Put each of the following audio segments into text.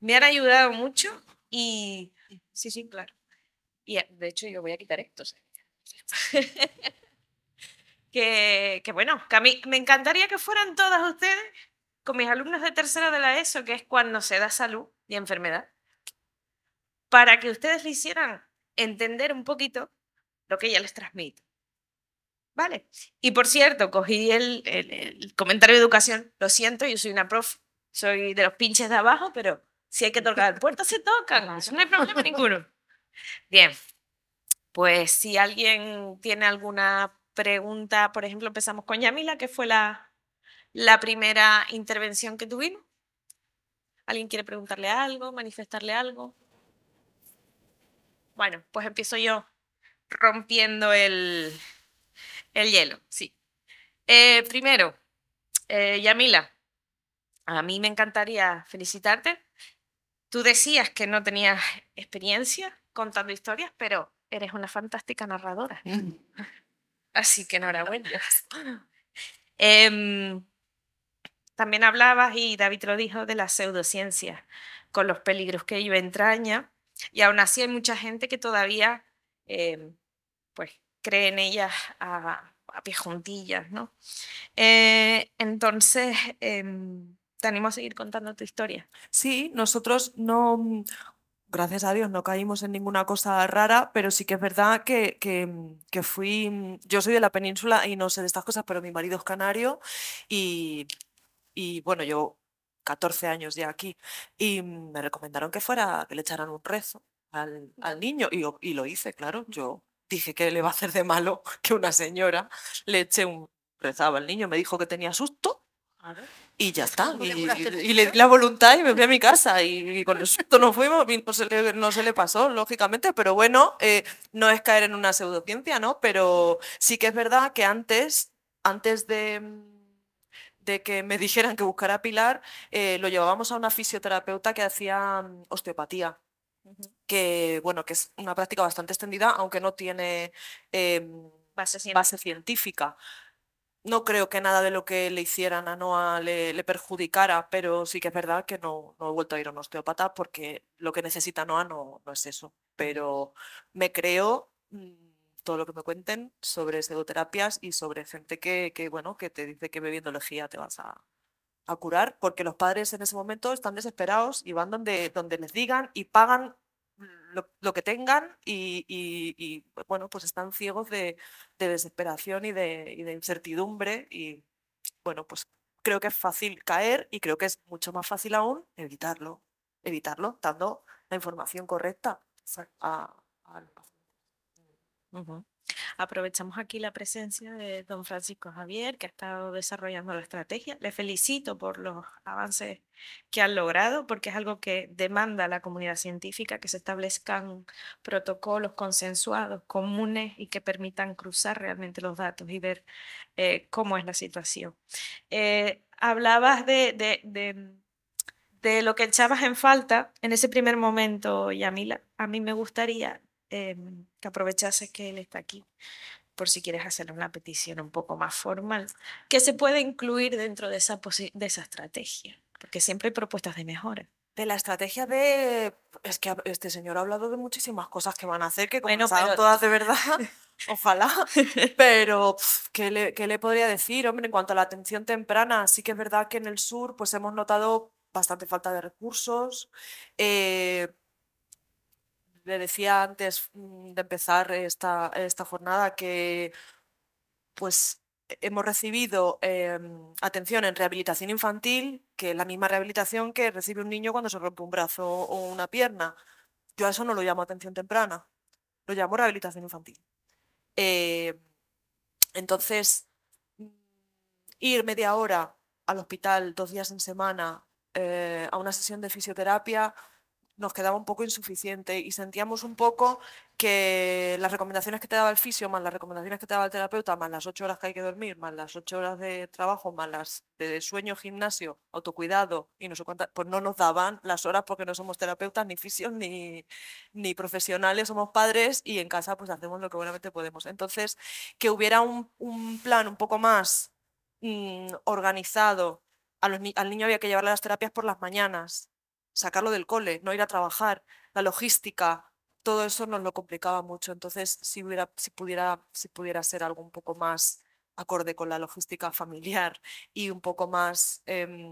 me han ayudado mucho y sí, sí, claro. Y eh, de hecho yo voy a quitar esto. que, bueno, que a mí me encantaría que fueran todas ustedes con mis alumnos de tercero de la ESO, que es cuando se da salud y enfermedad, para que ustedes le hicieran entender un poquito lo que ya les transmito ¿Vale? Y por cierto, cogí el, el comentario de educación, lo siento, yo soy una prof, soy de los pinches de abajo, pero si hay que tocar puertas, se tocan. no hay problema ninguno. Bien, pues si alguien tiene alguna pregunta, por ejemplo, empezamos con Yamila, que fue la, la primera intervención que tuvimos. ¿Alguien quiere preguntarle algo, manifestarle algo? Bueno, pues empiezo yo rompiendo el, el hielo, sí. Eh, primero, eh, Yamila, a mí me encantaría felicitarte Tú decías que no tenías experiencia contando historias, pero eres una fantástica narradora. Mm. Así que enhorabuena. Em, también hablabas, y David lo dijo, de la pseudociencia con los peligros que ello entraña. Y aún así hay mucha gente que todavía em, pues, cree en ellas a, a pie juntillas. ¿no? Eh, entonces, em, te animo a seguir contando tu historia. Sí, nosotros no, mm, gracias a Dios, no caímos en ninguna cosa rara, pero sí que es verdad que, mm, fui, mm, yo soy de la península y no sé de estas cosas, pero mi marido es canario y, y bueno, yo 14 años ya aquí y me recomendaron que fuera, que le echaran un rezo al, niño y, lo hice, claro, yo dije que le va a hacer de malo que una señora le eche un rezaba al niño, me dijo que tenía susto. A ver y ya está. Y, le di la voluntad y me fui a mi casa. Y, con eso nos fuimos, no se, le, no se le pasó, lógicamente, pero bueno, eh, no es caer en una pseudociencia, ¿no? Pero sí que es verdad que antes, antes de, de que me dijeran que buscara Pilar, eh, lo llevábamos a una fisioterapeuta que hacía mm, osteopatía que bueno que es una práctica bastante extendida aunque no tiene em, base base científica no creo que nada de lo que le hicieran a Noah le, perjudicara, pero sí que es verdad que no, he vuelto a ir a un osteópata porque lo que necesita Noah no, es eso. Pero me creo mm, todo lo que me cuenten sobre pseudoterapias y sobre gente que, que, bueno, que te dice que bebiendo lejía te vas a, curar, porque los padres en ese momento están desesperados y van donde, donde les digan y pagan lo, que tengan y, bueno, pues están ciegos de, desesperación y de, incertidumbre y bueno, pues creo que es fácil caer y creo que es mucho más fácil aún evitarlo, evitarlo dando la información correcta a, los pacientes. Aprovechamos aquí la presencia de don Francisco Javier, que ha estado desarrollando la estrategia. Le felicito por los avances que han logrado, porque es algo que demanda la comunidad científica, que se establezcan protocolos consensuados, comunes y que permitan cruzar realmente los datos y ver eh, cómo es la situación. Eh, hablabas de, de, de lo que echabas en falta en ese primer momento, Yamila, a mí me gustaría Em, que aprovechase que él está aquí por si quieres hacer una petición un poco más formal, que se puede incluir dentro de esa, de esa estrategia, porque siempre hay propuestas de mejora. De la estrategia de... Es que este señor ha hablado de muchísimas cosas que van a hacer, que bueno, todas de verdad, ojalá, pero ¿qué, le, podría decir? Hombre, en cuanto a la atención temprana, sí que es verdad que en el sur pues hemos notado bastante falta de recursos, eh, le decía antes mm, de empezar esta, jornada que pues hemos recibido em, atención en rehabilitación infantil, que es la misma rehabilitación que recibe un niño cuando se rompe un brazo o una pierna. Yo a eso no lo llamo atención temprana, lo llamo rehabilitación infantil. Eh, entonces, ir media hora al hospital dos días en semana eh, a una sesión de fisioterapia nos quedaba un poco insuficiente y sentíamos un poco que las recomendaciones que te daba el fisio, más las recomendaciones que te daba el terapeuta, más las ocho horas que hay que dormir, más las ocho horas de trabajo, más las de sueño, gimnasio, autocuidado y no sé cuántas, pues no nos daban las horas porque no somos terapeutas, ni fisios, ni, ni profesionales, somos padres y en casa pues hacemos lo que buenamente podemos. Entonces, que hubiera un, plan un poco más mm, organizado. al niño había que llevarle las terapias por las mañanas, sacarlo del cole, no ir a trabajar, la logística, todo eso nos lo complicaba mucho. Entonces, si, hubiera, si, pudiera, si pudiera ser algo un poco más acorde con la logística familiar y un poco más, em,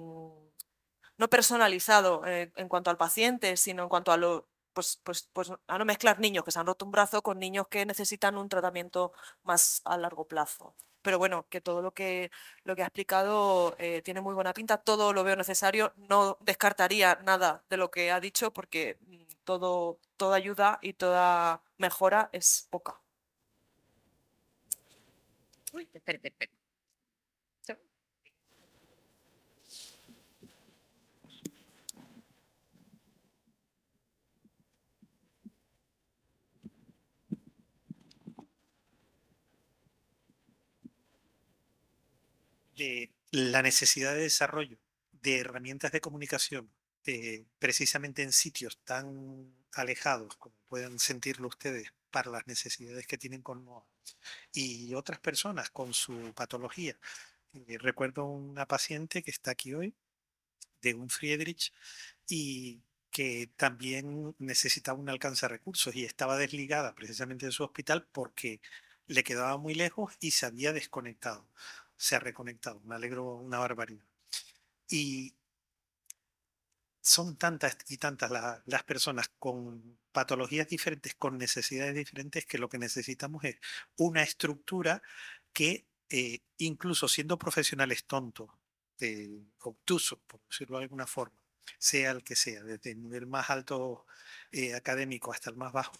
no personalizado eh, en cuanto al paciente, sino en cuanto a lo... Pues, pues, pues a no mezclar niños que se han roto un brazo con niños que necesitan un tratamiento más a largo plazo pero bueno, que todo lo que, lo que ha explicado eh, tiene muy buena pinta, todo lo veo necesario, no descartaría nada de lo que ha dicho porque mm, todo, toda ayuda y toda mejora es poca. Uy, espera, espera. de la necesidad de desarrollo de herramientas de comunicación eh, precisamente en sitios tan alejados como puedan sentirlo ustedes para las necesidades que tienen con y otras personas con su patología. Eh, recuerdo una paciente que está aquí hoy de un Friedrich y que también necesitaba un alcance a recursos y estaba desligada precisamente de su hospital porque le quedaba muy lejos y se había desconectado se ha reconectado. Me alegro una barbaridad. Y son tantas y tantas las personas con patologías diferentes, con necesidades diferentes, que lo que necesitamos es una estructura que, eh, incluso siendo profesionales tontos, eh, obtusos, por decirlo de alguna forma, sea el que sea, desde el más alto eh, académico hasta el más bajo,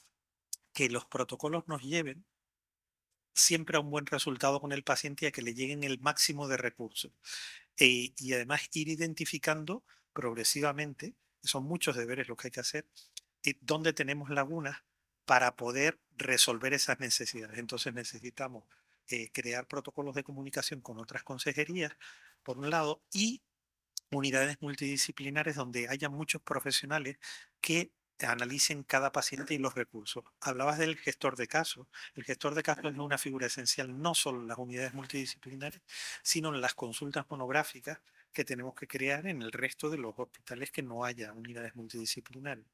que los protocolos nos lleven siempre a un buen resultado con el paciente y a que le lleguen el máximo de recursos. Eh, y además ir identificando progresivamente, son muchos deberes los que hay que hacer, y eh, dónde tenemos lagunas para poder resolver esas necesidades. Entonces necesitamos eh, crear protocolos de comunicación con otras consejerías, por un lado, y unidades multidisciplinares donde haya muchos profesionales que analicen cada paciente y los recursos. Hablabas del gestor de casos. El gestor de casos es una figura esencial no solo en las unidades multidisciplinares sino en las consultas monográficas que tenemos que crear en el resto de los hospitales que no haya unidades multidisciplinares.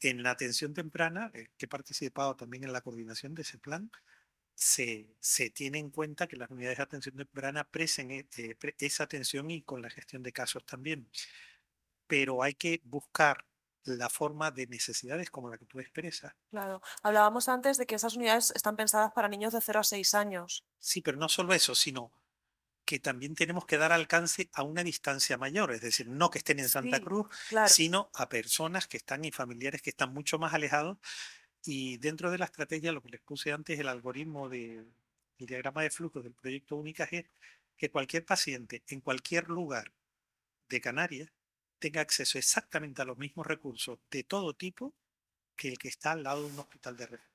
En la atención temprana, eh, que he participado también en la coordinación de ese plan, se, se, tiene en cuenta que las unidades de atención temprana presen eh, eh, esa atención y con la gestión de casos también. Pero hay que buscar la forma de necesidades como la que tú expresas. Claro, hablábamos antes de que esas unidades están pensadas para niños de 0 a 6 años. Sí, pero no solo eso, sino que también tenemos que dar alcance a una distancia mayor, es decir, no que estén en Santa Cruz, sino a personas que están y familiares que están mucho más alejados. Y dentro de la estrategia, lo que les puse antes, el algoritmo del el diagrama de flujo del proyecto Únicas que cualquier paciente en cualquier lugar de Canarias tenga acceso exactamente a los mismos recursos de todo tipo que el que está al lado de un hospital de referencia.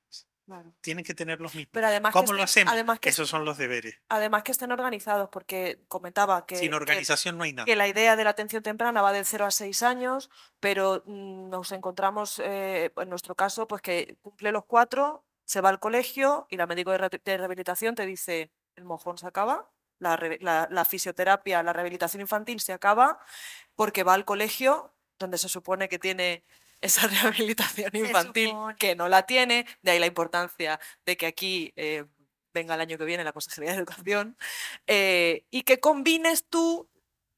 Tienen que tener los mismos. Pero además ¿Cómo lo hacemos? Además que, Esos son los deberes. Además que estén organizados, porque comentaba que... Sin organización no hay nada. Que la idea de la atención temprana va de 0 a 6 años, pero mm, nos encontramos, eh, en nuestro caso, pues que cumple los 4, se va al colegio y la médico de rehabilitación te dice, el mojón se acaba, la, fisioterapia, la rehabilitación infantil se acaba porque va al colegio donde se supone que tiene esa rehabilitación infantil que no la tiene, de ahí la importancia de que aquí eh, venga el año que viene la Consejería de Educación, eh, y que combines tú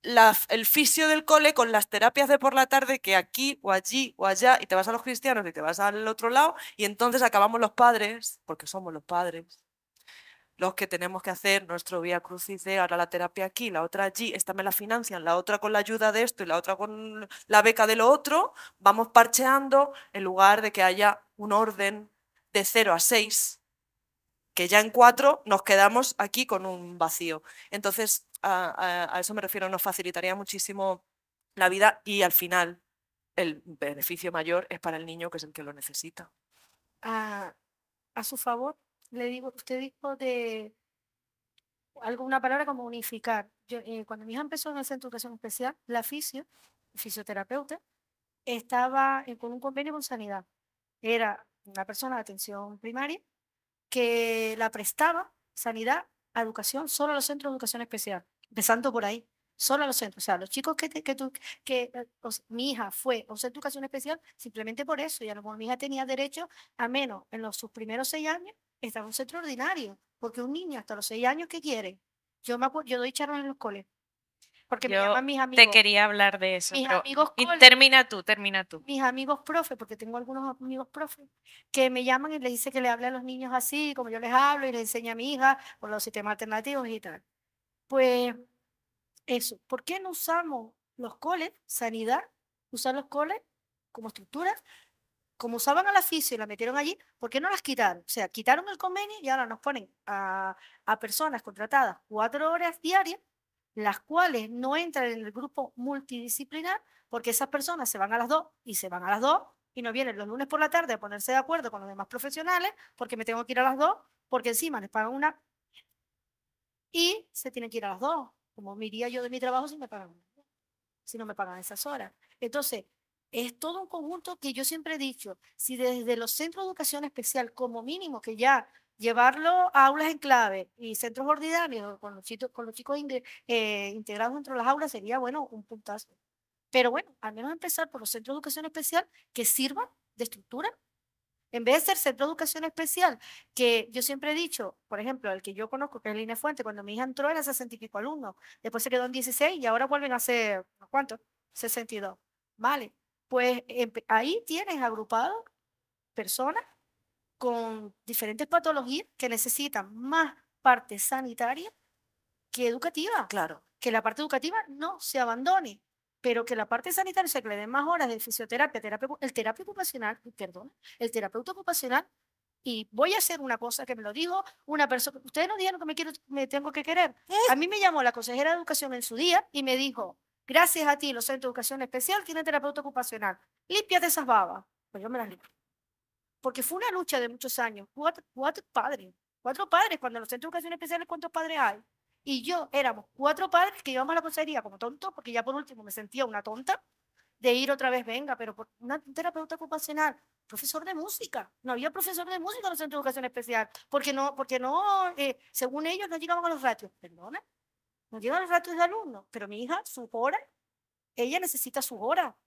el fisio del cole con las terapias de por la tarde que aquí o allí o allá, y te vas a los cristianos y te vas al otro lado, y entonces acabamos los padres, porque somos los padres, los que tenemos que hacer nuestro vía crucis de ahora la terapia aquí, la otra allí, esta me la financian, la otra con la ayuda de esto y la otra con la beca de lo otro, vamos parcheando en lugar de que haya un orden de 0 a 6, que ya en 4 nos quedamos aquí con un vacío. Entonces, a, eso me refiero, nos facilitaría muchísimo la vida y al final el beneficio mayor es para el niño que es el que lo necesita. Ah, a su favor, le digo, usted dijo de alguna palabra como unificar. Eh, cuando mi hija empezó en el centro de educación especial, la fisio, fisioterapeuta, estaba eh, con un convenio con sanidad. Era una persona de atención primaria que la prestaba sanidad a educación solo a los centros de educación especial, empezando por ahí, solo a los centros. O sea, los chicos que, que, que mi hija fue a sea educación especial simplemente por eso, ya mejor mi hija tenía derecho a menos en los, sus primeros seis años está extraordinarios, un centro ordinario, porque un niño hasta los seis años, ¿qué quiere? Yo, me yo doy charlas en los coles, porque me llaman mis amigos. Te quería hablar de eso. Mis amigos y termina tú, termina tú. Mis amigos profe, porque tengo algunos amigos profe, que me llaman y le dice que le hable a los niños así, como yo les hablo, y le enseña a mi hija, por los sistemas alternativos y tal. Pues eso, ¿por qué no usamos los coles, sanidad, usar los coles como estructura como usaban a la fisio y la metieron allí, ¿por qué no las quitaron? O sea, quitaron el convenio y ahora nos ponen a, personas contratadas cuatro horas diarias, las cuales no entran en el grupo multidisciplinar, porque esas personas se van a las dos y se van a las dos y no vienen los lunes por la tarde a ponerse de acuerdo con los demás profesionales, porque me tengo que ir a las dos, porque encima les pagan una y se tienen que ir a las dos. Como me yo de mi trabajo si me pagan si no me pagan esas horas. Entonces, es todo un conjunto que yo siempre he dicho, si desde los centros de educación especial como mínimo, que ya llevarlo a aulas en clave y centros ordinarios con los, chicos, eh, integrados dentro de las aulas sería, bueno, un puntazo. Pero bueno, al menos empezar por los centros de educación especial que sirvan de estructura. En vez de ser centro de educación especial, que yo siempre he dicho, por ejemplo, el que yo conozco, que es línea Fuente, cuando mi hija entró era sesenta y pico alumnos, después se quedó en 16 y ahora vuelven a ser, ¿cuántos? 62. Vale, pues ahí tienes agrupado personas con diferentes patologías que necesitan más parte sanitaria que educativa. Claro. Que la parte educativa no se abandone, pero que la parte sanitaria, se le den más horas de fisioterapia, el terapia ocupacional, perdón, el terapeuta ocupacional, y voy a hacer una cosa que me lo dijo una persona, ustedes no dijeron que me, quiero, me tengo que querer. ¿Eh? A mí me llamó la consejera de educación en su día y me dijo, Gracias a ti, los centros de educación especial tienen terapeuta ocupacional. de esas babas. Pues yo me las limpio. Porque fue una lucha de muchos años. Cuatro, padres. Cuatro padres. Cuando los centros de educación especial, ¿cuántos padres hay? Y yo éramos cuatro padres que íbamos a la consejería como tontos, porque ya por último me sentía una tonta de ir otra vez, venga, pero por una terapeuta ocupacional, profesor de música. No había profesor de música en los centros de educación especial, porque no, porque no eh, según ellos, no llegaban a los ratios. Perdona, no llevan los ratos de alumnos, pero mi hija, su hora, ella necesita su hora.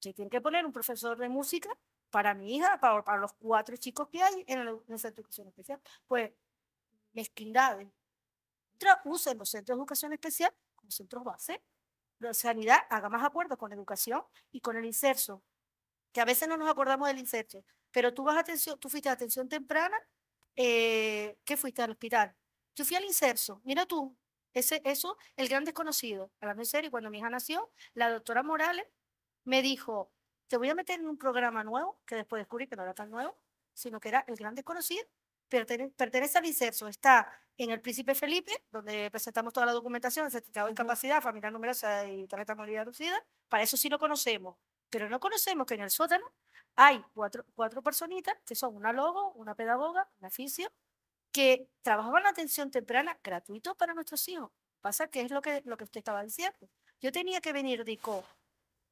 Se tiene que poner un profesor de música para mi hija, para, los cuatro chicos que hay en, el, centro de educación especial. Pues, mezquindades. Usen los centros de educación especial como centros base. La sanidad haga más acuerdos con la educación y con el inserso, que a veces no nos acordamos del inserso. Pero tú vas atención, fuiste a atención temprana, eh, que fuiste al hospital. Yo fui al inserso, mira tú, ese, eso, el gran desconocido. la la y cuando mi hija nació, la doctora Morales me dijo, te voy a meter en un programa nuevo, que después descubrí que no era tan nuevo, sino que era el gran desconocido. pertenece al ICERSO, está en el Príncipe Felipe, donde presentamos toda la documentación, certificado de incapacidad, familia numerosa y tarjeta de movilidad reducida. Para eso sí lo conocemos, pero no conocemos que en el sótano hay cuatro, cuatro personitas, que son una logo, una pedagoga, una fisio, que trabajaban la atención temprana gratuito para nuestros hijos. Pasa que es lo que, lo que usted estaba diciendo. Yo tenía que venir dijo,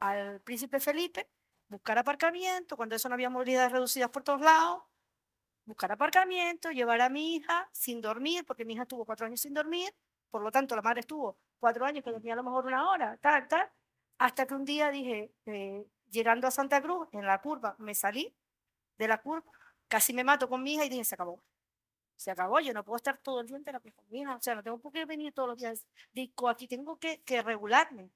al Príncipe Felipe, buscar aparcamiento, cuando eso no había movilidades reducidas por todos lados, buscar aparcamiento, llevar a mi hija sin dormir, porque mi hija estuvo cuatro años sin dormir, por lo tanto la madre estuvo cuatro años que dormía a lo mejor una hora, tal, tal, hasta que un día dije, eh, llegando a Santa Cruz, en la curva, me salí de la curva, casi me mato con mi hija y dije, se acabó se acabó, yo no puedo estar todo el día en terapia conmigo, o sea, no tengo por qué venir todos los días, digo, aquí tengo que, regularme.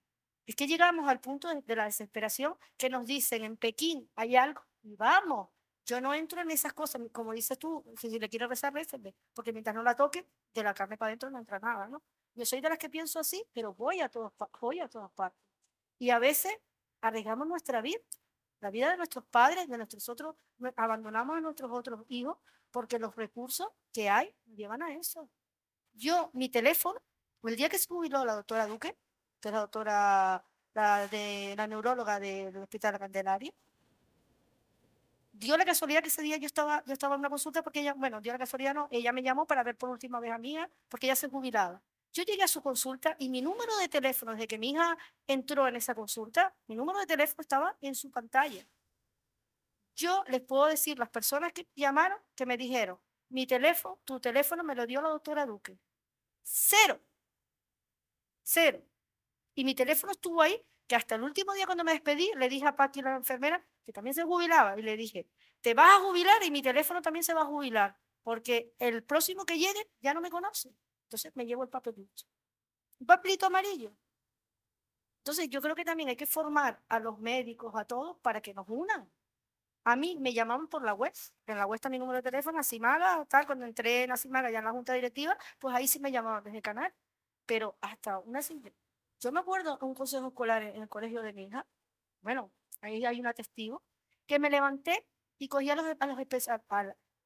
Es que llegamos al punto de, la desesperación que nos dicen en Pekín hay algo, y vamos, yo no entro en esas cosas, como dices tú, si le quiero rezar, récenme, porque mientras no la toque, de la carne para adentro no entra nada, ¿no? Yo soy de las que pienso así, pero voy a todas, voy a todas partes. Y a veces arriesgamos nuestra vida, la vida de nuestros padres, de nuestros otros, abandonamos a nuestros otros hijos porque los recursos que hay llevan a eso. Yo, mi teléfono, el día que se jubiló la doctora Duque, que es la doctora, la, de, la neuróloga del Hospital Candelaria, dio la casualidad que ese día yo estaba, yo estaba en una consulta porque ella, bueno, dio la casualidad, no, ella me llamó para ver por última vez a mi hija, porque ella se jubilaba. Yo llegué a su consulta y mi número de teléfono, desde que mi hija entró en esa consulta, mi número de teléfono estaba en su pantalla. Yo les puedo decir, las personas que llamaron, que me dijeron, mi teléfono, tu teléfono me lo dio la doctora Duque. Cero. Cero. Y mi teléfono estuvo ahí, que hasta el último día cuando me despedí, le dije a Pati, la enfermera, que también se jubilaba, y le dije, te vas a jubilar y mi teléfono también se va a jubilar, porque el próximo que llegue ya no me conoce. Entonces me llevo el papelito. Un papelito amarillo. Entonces yo creo que también hay que formar a los médicos, a todos, para que nos unan a mí me llamaban por la web, en la web está mi número de teléfono, así tal, cuando entré en Asimaga ya en la junta directiva, pues ahí sí me llamaban desde el canal, pero hasta una Yo me acuerdo un consejo escolar en el colegio de mi hija, bueno, ahí hay un testigo, que me levanté y cogí a los,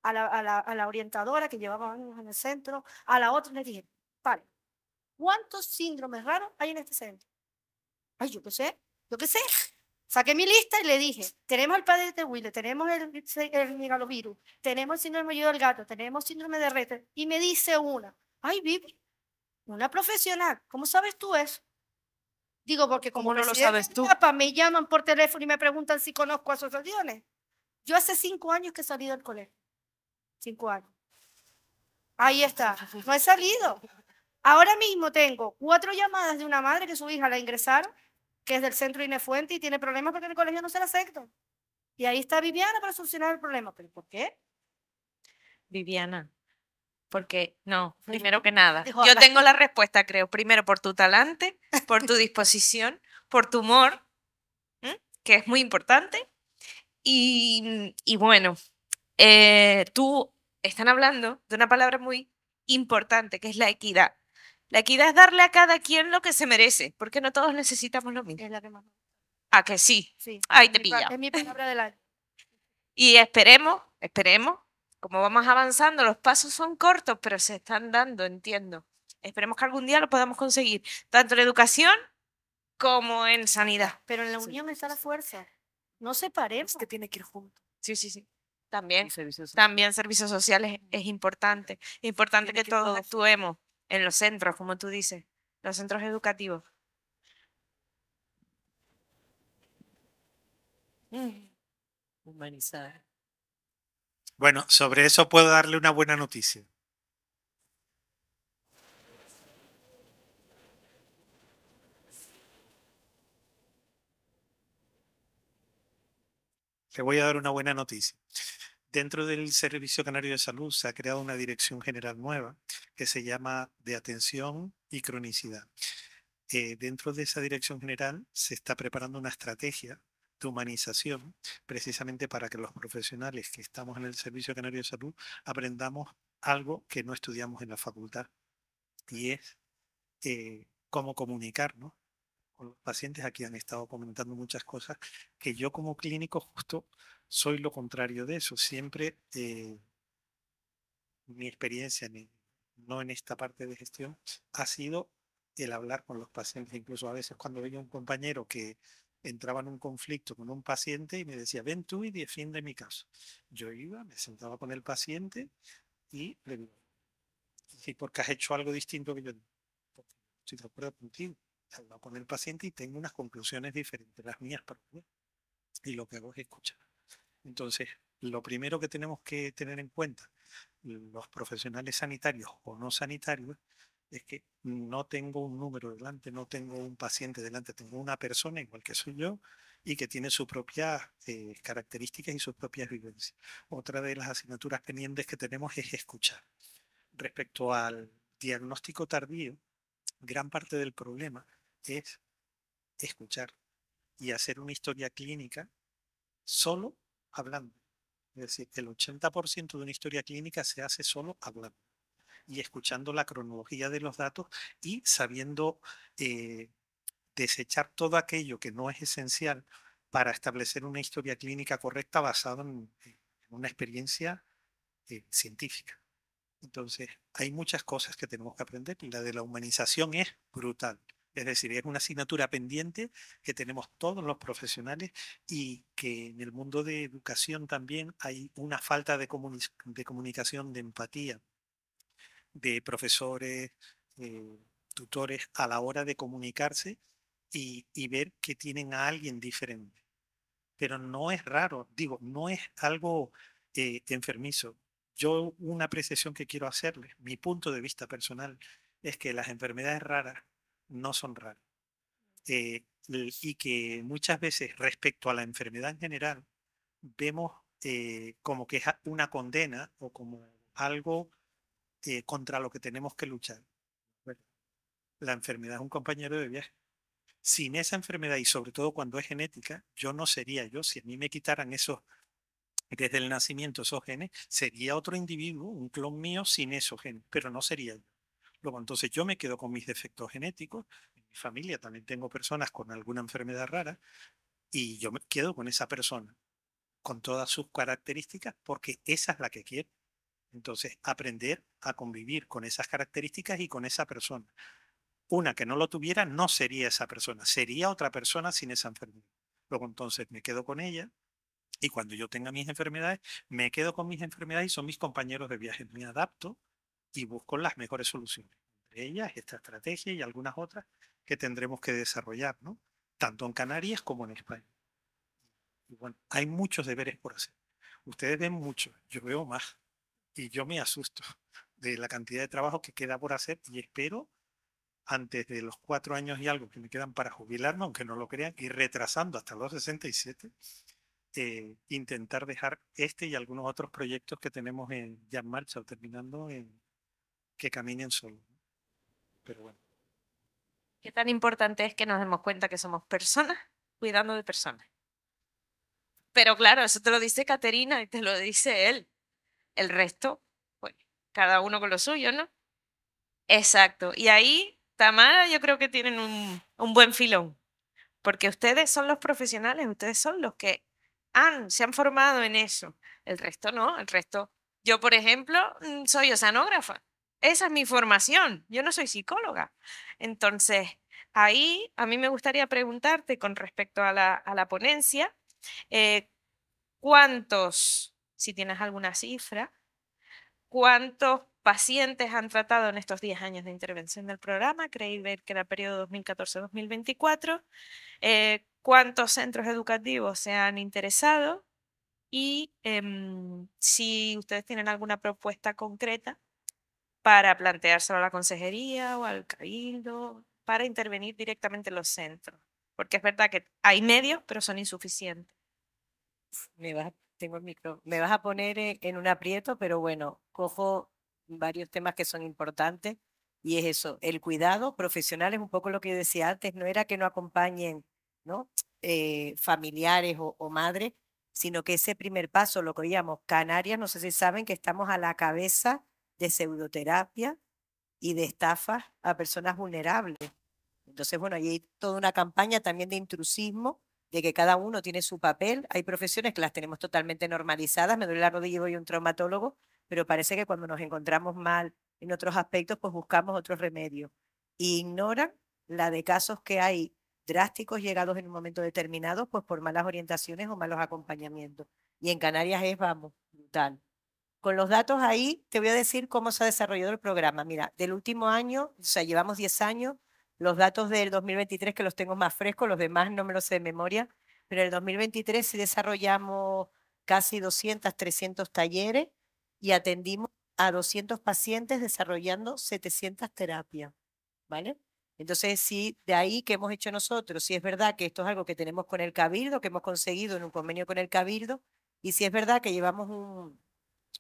a la, orientadora que llevaba en el centro, a la otra le dije, vale, ¿cuántos síndromes raros hay en este centro? Ay, yo qué sé, yo qué sé. Saqué mi lista y le dije, tenemos el padre de Wille, tenemos el, el megalovirus, tenemos el síndrome de del gato, tenemos síndrome de Rete. Y me dice una, ay, Vivi, una profesional, ¿cómo sabes tú eso? Digo, porque como no lo sabes tú? Etapa, me llaman por teléfono y me preguntan si conozco a asociaciones. Yo hace cinco años que he salido del colegio. Cinco años. Ahí está, no he salido. Ahora mismo tengo cuatro llamadas de una madre que su hija la ingresaron que es del centro Inefuente y tiene problemas porque en el colegio no se la acepta Y ahí está Viviana para solucionar el problema. ¿Pero por qué? Viviana, porque no, primero que nada, yo tengo la respuesta, creo, primero por tu talante, por tu disposición, por tu humor, que es muy importante. Y, bueno, eh, tú están hablando de una palabra muy importante, que es la equidad. La equidad es darle a cada quien lo que se merece, porque no todos necesitamos lo mismo. Es que Ah, que sí. Ahí te pilla. Es mi palabra Y esperemos, esperemos, como vamos avanzando, los pasos son cortos, pero se están dando, entiendo. Esperemos que algún día lo podamos conseguir, tanto en educación como en sanidad. Pero en la unión está la fuerza. No separemos. Es que tiene que ir junto. Sí, sí, sí. También, servicios también servicios sociales es importante. Es importante que todos actuemos en los centros, como tú dices, los centros educativos. Mm. Humanizada. Bueno, sobre eso puedo darle una buena noticia. Te voy a dar una buena noticia. Dentro del Servicio Canario de Salud se ha creado una dirección general nueva que se llama de atención y cronicidad. Eh, dentro de esa dirección general se está preparando una estrategia de humanización precisamente para que los profesionales que estamos en el Servicio Canario de Salud aprendamos algo que no estudiamos en la facultad y es eh, cómo comunicarnos con los pacientes. Aquí han estado comentando muchas cosas que yo como clínico justo soy lo contrario de eso. Siempre eh, mi experiencia, no en esta parte de gestión, ha sido el hablar con los pacientes. Incluso a veces cuando veía un compañero que entraba en un conflicto con un paciente y me decía, ven tú y defiende mi caso. Yo iba, me sentaba con el paciente y le digo, sí, porque has hecho algo distinto que yo. Si te de acuerdo contigo. He con el paciente y tengo unas conclusiones diferentes, las mías Y lo que hago es escuchar. Entonces, lo primero que tenemos que tener en cuenta los profesionales sanitarios o no sanitarios es que no tengo un número delante, no tengo un paciente delante, tengo una persona igual que soy yo y que tiene sus propias eh, características y sus propias vivencias. Otra de las asignaturas pendientes que tenemos es escuchar. Respecto al diagnóstico tardío, gran parte del problema es escuchar y hacer una historia clínica solo hablando. Es decir, el 80% de una historia clínica se hace solo hablando y escuchando la cronología de los datos y sabiendo eh, desechar todo aquello que no es esencial para establecer una historia clínica correcta basada en, una experiencia eh, científica. Entonces, hay muchas cosas que tenemos que aprender y la de la humanización es brutal. Es decir, es una asignatura pendiente que tenemos todos los profesionales y que en el mundo de educación también hay una falta de, comunicación, de empatía de profesores, eh, tutores a la hora de comunicarse y, ver que tienen a alguien diferente. Pero no es raro, digo, no es algo eh, enfermizo. Yo una apreciación que quiero hacerles, mi punto de vista personal, es que las enfermedades raras no son raros. Eh, y que muchas veces respecto a la enfermedad en general, vemos eh, como que es una condena o como algo eh, contra lo que tenemos que luchar. la enfermedad es un compañero de viaje. Sin esa enfermedad y sobre todo cuando es genética, yo no sería yo. Si a mí me quitaran esos, desde el nacimiento, esos genes, sería otro individuo, un clon mío sin esos genes, pero no sería yo. Luego, entonces yo me quedo con mis defectos genéticos, en mi familia también tengo personas con alguna enfermedad rara, y yo me quedo con esa persona, con todas sus características, porque esa es la que quiero. Entonces, aprender a convivir con esas características y con esa persona. Una que no lo tuviera no sería esa persona, sería otra persona sin esa enfermedad. Luego entonces me quedo con ella y cuando yo tenga mis enfermedades, me quedo con mis enfermedades y son mis compañeros de viaje. Me adapto y busco las mejores soluciones. Entre ellas, esta estrategia y algunas otras que tendremos que desarrollar, ¿no? tanto en Canarias como en España. Y bueno, hay muchos deberes por hacer. Ustedes ven mucho, yo veo más y yo me asusto de la cantidad de trabajo que queda por hacer y espero antes de los cuatro años y algo que me quedan para jubilarme, aunque no lo crean, ir retrasando hasta los 67, eh, intentar dejar este y algunos otros proyectos que tenemos en, ya en marcha o terminando en, que caminen solo. Pero bueno. ¿Qué tan importante es que nos demos cuenta que somos personas cuidando de personas? Pero claro, eso te lo dice Caterina y te lo dice él. El resto, pues, cada uno con lo suyo, ¿no? Exacto. Y ahí, Tamara, yo creo que tienen un, buen filón. Porque ustedes son los profesionales, ustedes son los que han, se han formado en eso. El resto no, el resto. Yo, por ejemplo, mm, soy oceanógrafa esa es mi formación, yo no soy psicóloga. Entonces, ahí a mí me gustaría preguntarte con respecto a la, ponencia, eh, ¿cuántos, si tienes alguna cifra, cuántos pacientes han tratado en estos 10 años de intervención del programa, creí ver que era periodo 2014-2024, eh, cuántos centros educativos se han interesado y em, si ustedes tienen alguna propuesta concreta para planteárselo a la consejería o al cabildo, para intervenir directamente en los centros. Porque es verdad que hay medios, pero son insuficientes. Me vas, tengo el micro. Me vas a poner e, en, un aprieto, pero bueno, cojo varios temas que son importantes y es eso, el cuidado profesional es un poco lo que yo decía antes, no era que no acompañen ¿no? Eh, familiares o, o madres, sino que ese primer paso, lo que oíamos, Canarias, no sé si saben que estamos a la cabeza de pseudoterapia y de estafas a personas vulnerables. Entonces, bueno, hay toda una campaña también de intrusismo, de que cada uno tiene su papel. Hay profesiones que las tenemos totalmente normalizadas. Me duele la rodilla y voy a un traumatólogo, pero parece que cuando nos encontramos mal en otros aspectos, pues buscamos otros remedios. Y ignoran la de casos que hay drásticos llegados en un momento determinado, pues por malas orientaciones o malos acompañamientos. Y en Canarias es, vamos, brutal con los datos ahí, te voy a decir cómo se ha desarrollado el programa. Mira, del último año, o sea, llevamos 10 años, los datos del 2023 que los tengo más frescos, los demás no me los sé de memoria, pero en el 2023 sí desarrollamos casi 200, 300 talleres y atendimos a 200 pacientes desarrollando 700 terapias, ¿vale? Entonces, sí, de ahí que hemos hecho nosotros, si es verdad que esto es algo que tenemos con el Cabildo, que hemos conseguido en un convenio con el Cabildo, y si es verdad que llevamos un,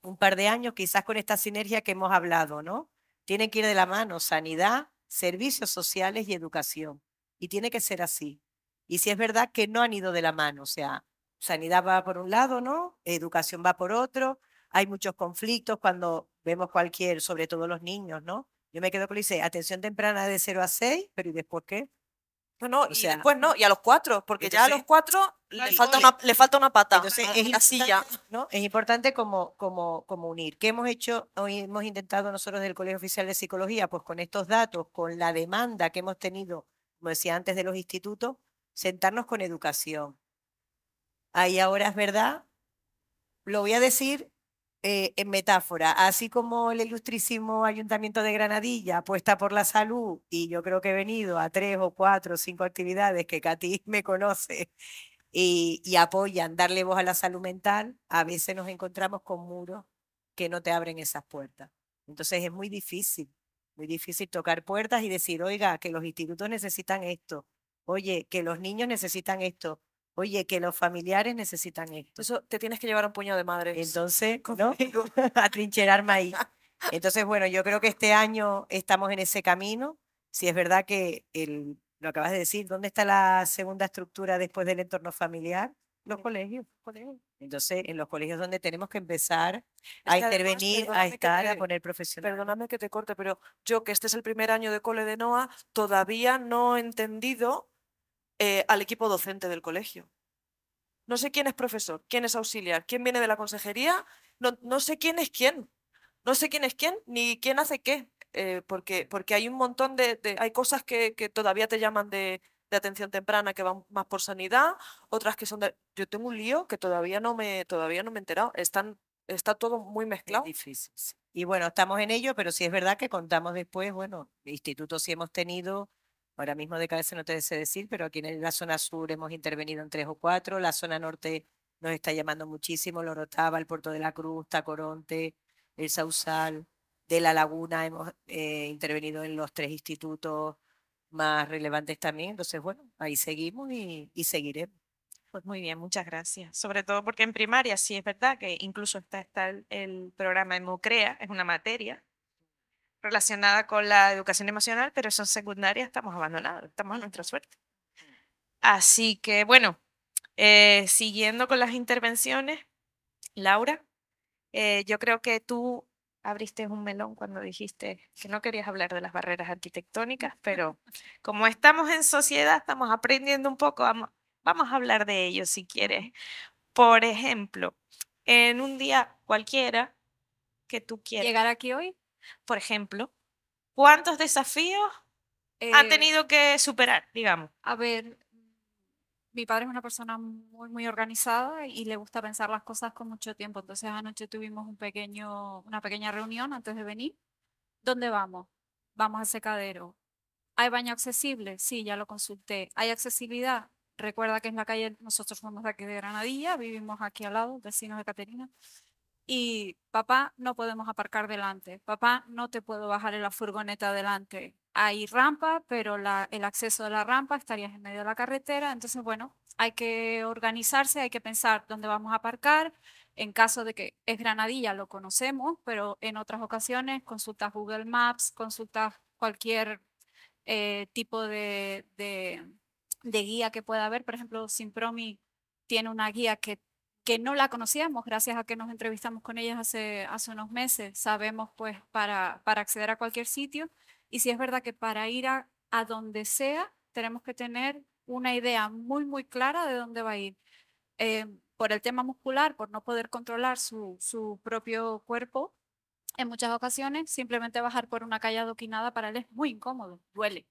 un par de años, quizás con esta sinergia que hemos hablado, ¿no? Tienen que ir de la mano sanidad, servicios sociales y educación. Y tiene que ser así. Y si es verdad que no han ido de la mano, o sea, sanidad va por un lado, ¿no? Educación va por otro. Hay muchos conflictos cuando vemos cualquier, sobre todo los niños, ¿no? Yo me quedo con lo dice, atención temprana de 0 a 6, pero ¿y después qué? No, no, y después no, y a los cuatro, porque ya a los cuatro le, falta una, pata. es la silla. ¿no? Es importante como, como, como unir. ¿Qué hemos hecho? Hoy hemos intentado nosotros del Colegio Oficial de Psicología, pues con estos datos, con la demanda que hemos tenido, como decía antes, de los institutos, sentarnos con educación. Ahí ahora es verdad, lo voy a decir eh, en metáfora, así como el ilustrísimo Ayuntamiento de Granadilla apuesta por la salud, y yo creo que he venido a tres o cuatro o cinco actividades que Katy me conoce y, y apoyan darle voz a la salud mental, a veces nos encontramos con muros que no te abren esas puertas. Entonces es muy difícil, muy difícil tocar puertas y decir, oiga, que los institutos necesitan esto, oye, que los niños necesitan esto, oye, que los familiares necesitan Eso te tienes que llevar un puño de madre. Entonces, Conmigo. A trincherarme ahí. Entonces, bueno, yo creo que este año estamos en ese camino. Si es verdad que el, lo acabas de decir, ¿dónde está la segunda estructura después del entorno familiar? Los colegios. Entonces, en los colegios donde tenemos que empezar a intervenir, a estar, a poner profesional. Perdóname que te corte, pero yo que este es el primer año de cole de NOA, todavía no he entendido eh, al equipo docente del colegio. No sé quién es profesor, quién es auxiliar, quién viene de la consejería, no, no sé quién es quién, no sé quién es quién ni quién hace qué, eh, porque, porque hay un montón de, hay cosas que, todavía te llaman de, atención temprana que van más por sanidad, otras que son de... Yo tengo un lío que todavía no me, todavía no me he enterado, Están, está todo muy mezclado. difícil. Y bueno, estamos en ello, pero sí es verdad que contamos después, bueno, institutos sí hemos tenido ahora mismo de cabeza no te sé decir, pero aquí en la zona sur hemos intervenido en tres o cuatro, la zona norte nos está llamando muchísimo, rotaba el Puerto de la Cruz, Tacoronte, el Sausal, de la Laguna, hemos eh, intervenido en los tres institutos más relevantes también, entonces bueno, ahí seguimos y, seguiremos. Pues muy bien, muchas gracias. Sobre todo porque en primaria sí es verdad que incluso está, está el, programa programa Emocrea, es una materia relacionada con la educación emocional, pero son secundarias, estamos abandonados, estamos a nuestra suerte. Así que, bueno, eh, siguiendo con las intervenciones, Laura, eh, yo creo que tú abriste un melón cuando dijiste que no querías hablar de las barreras arquitectónicas, pero como estamos en sociedad, estamos aprendiendo un poco, vamos, vamos a hablar de ello si quieres. Por ejemplo, en un día cualquiera que tú quieras. Llegar aquí hoy por ejemplo, ¿cuántos desafíos ha eh, tenido que superar, digamos? A ver, mi padre es una persona muy, muy organizada y le gusta pensar las cosas con mucho tiempo. Entonces anoche tuvimos un pequeño, una pequeña reunión antes de venir. ¿Dónde vamos? Vamos a secadero. ¿Hay baño accesible? Sí, ya lo consulté. ¿Hay accesibilidad? Recuerda que es la calle, nosotros fuimos de aquí de Granadilla, vivimos aquí al lado, vecinos de Caterina y papá, no podemos aparcar delante, papá, no te puedo bajar en la furgoneta delante. Hay rampa, pero el acceso a la rampa estaría en medio de la carretera, entonces bueno, hay que organizarse, hay que pensar dónde vamos a aparcar. En caso de que es Granadilla, lo conocemos, pero en otras ocasiones consultas Google Maps, consultas cualquier eh, tipo de, guía que pueda haber. Por ejemplo, Simpromi tiene una guía que que no la conocíamos gracias a que nos entrevistamos con ellas hace, hace unos meses. Sabemos pues para, para acceder a cualquier sitio y si es verdad que para ir a, donde sea tenemos que tener una idea muy, muy clara de dónde va a ir. Eh, por el tema muscular, por no poder controlar su, su, propio cuerpo, en muchas ocasiones simplemente bajar por una calle adoquinada para él es muy incómodo, duele.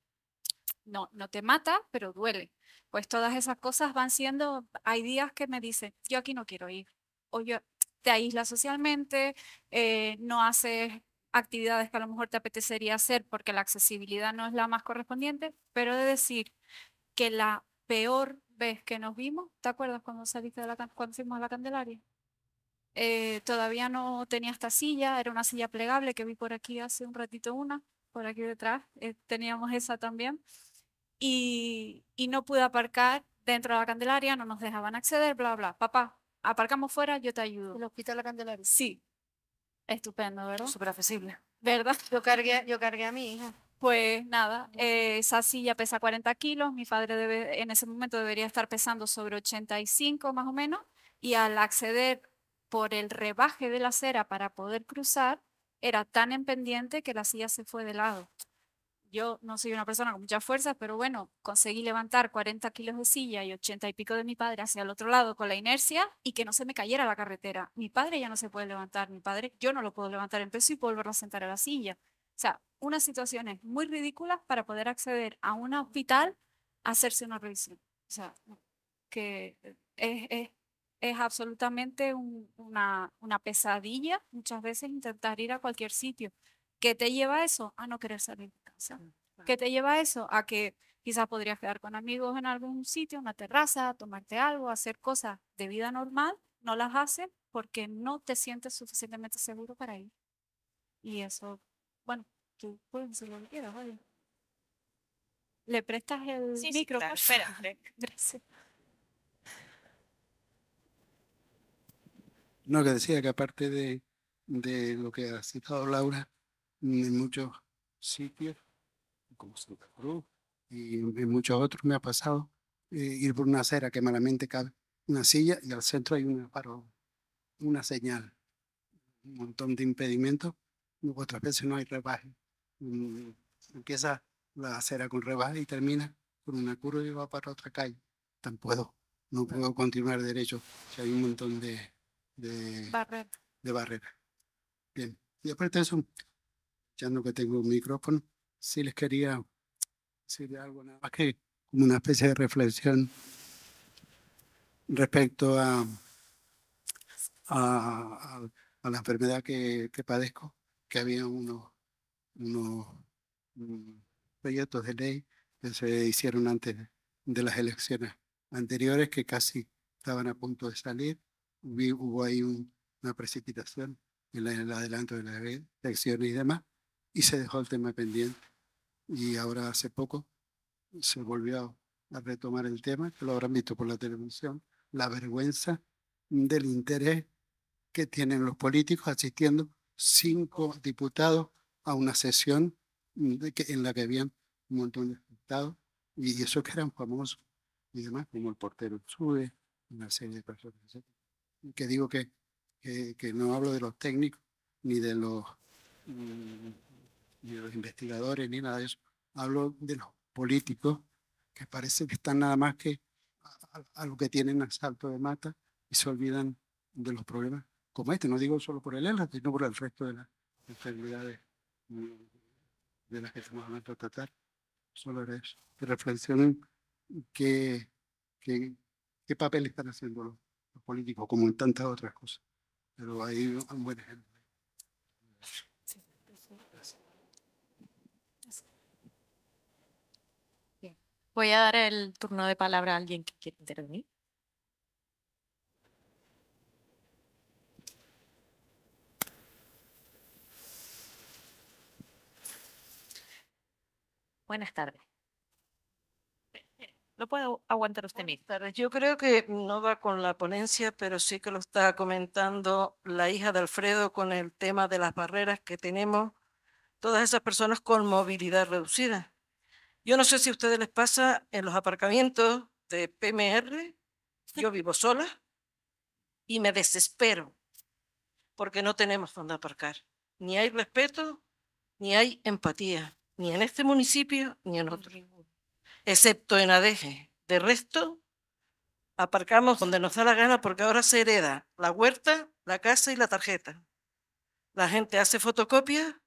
No, no te mata, pero duele pues todas esas cosas van siendo, hay días que me dicen, yo aquí no quiero ir, o yo te aíslas socialmente, eh, no haces actividades que a lo mejor te apetecería hacer porque la accesibilidad no es la más correspondiente, pero de decir que la peor vez que nos vimos, ¿te acuerdas cuando saliste de la cuando fuimos a la Candelaria? Eh, todavía no tenía esta silla, era una silla plegable que vi por aquí hace un ratito una, por aquí detrás eh, teníamos esa también y, no pude aparcar dentro de la Candelaria, no nos dejaban acceder, bla, bla. Papá, aparcamos fuera, yo te ayudo. ¿El hospital La Candelaria? Sí. Estupendo, ¿verdad? Súper accesible. ¿Verdad? Yo cargué, yo cargué a mi hija. Pues nada, eh, esa silla pesa 40 kilos, mi padre en ese momento debería estar pesando sobre 85 más o menos, y al acceder por el rebaje de la acera para poder cruzar, era tan en pendiente que la silla se fue de lado. Yo no soy una persona con muchas fuerzas, pero bueno, conseguí levantar 40 kilos de silla y 80 y pico de mi padre hacia el otro lado con la inercia y que no se me cayera la carretera. Mi padre ya no se puede levantar, mi padre, yo no lo puedo levantar en peso y volverlo a sentar a la silla. O sea, unas situaciones muy ridículas para poder acceder a un hospital a hacerse una revisión. O sea, que es, es, es absolutamente una, una pesadilla muchas veces intentar ir a cualquier sitio. ¿Qué te lleva a eso? A no querer salir. Mm, ¿Qué te lleva a eso? A que quizás podrías quedar con amigos en algún sitio, una terraza, tomarte algo, hacer cosas de vida normal, no las hacen porque no te sientes suficientemente seguro para ir. Y eso, bueno, tú puedes hacer lo que quieras, ¿Le prestas el sí, micrófono? Sí, pues. Espera. Gracias. No, que decía que aparte de, de lo que ha citado Laura, en muchos sitios como Santa Cruz y muchos otros me ha pasado eh, ir por una acera que malamente cabe una silla y al centro hay una paro, una señal, un montón de impedimentos. Otras veces no hay rebaje. Mm, empieza la acera con rebaje y termina con una curva y va para otra calle. Tampoco, no puedo continuar derecho. Si hay un montón de, de, barrera. Bien, y aparte de eso, ya no que tengo un micrófono, sí les quería decir algo más que como una especie de reflexión respecto a, a, la enfermedad que, padezco, que había unos, unos mm, proyectos de ley que se hicieron antes de las elecciones anteriores que casi estaban a punto de salir. Hubo ahí una precipitación en el adelanto de las elecciones y demás, y se dejó el tema pendiente y ahora hace poco se volvió a retomar el tema, que lo habrán visto por la televisión, la vergüenza del interés que tienen los políticos asistiendo cinco diputados a una sesión de que, en la que habían un montón de diputados y eso que eran famosos y demás, como el portero Sube, una serie de personas, etc. Que digo que, que, no hablo de los técnicos ni de los... Mm, ni de los investigadores, ni nada de eso. Hablo de los políticos que parece que están nada más que a, lo que tienen asalto de mata y se olvidan de los problemas como este. No digo solo por el ELA, sino por el resto de las enfermedades mm, de las que estamos hablando de tratar. Solo era eso. Que reflexionen qué papel están haciendo los, los políticos, como en tantas otras cosas. Pero hay un buen ejemplo. Voy a dar el turno de palabra a alguien que quiera intervenir. Buenas tardes. Lo puedo aguantar usted mismo. Yo creo que no va con la ponencia, pero sí que lo está comentando la hija de Alfredo con el tema de las barreras que tenemos, todas esas personas con movilidad reducida. Yo no sé si a ustedes les pasa en los aparcamientos de PMR, yo vivo sola y me desespero porque no tenemos dónde aparcar. Ni hay respeto, ni hay empatía, ni en este municipio ni en otro, excepto en Adeje. De resto, aparcamos donde nos da la gana porque ahora se hereda la huerta, la casa y la tarjeta. La gente hace fotocopia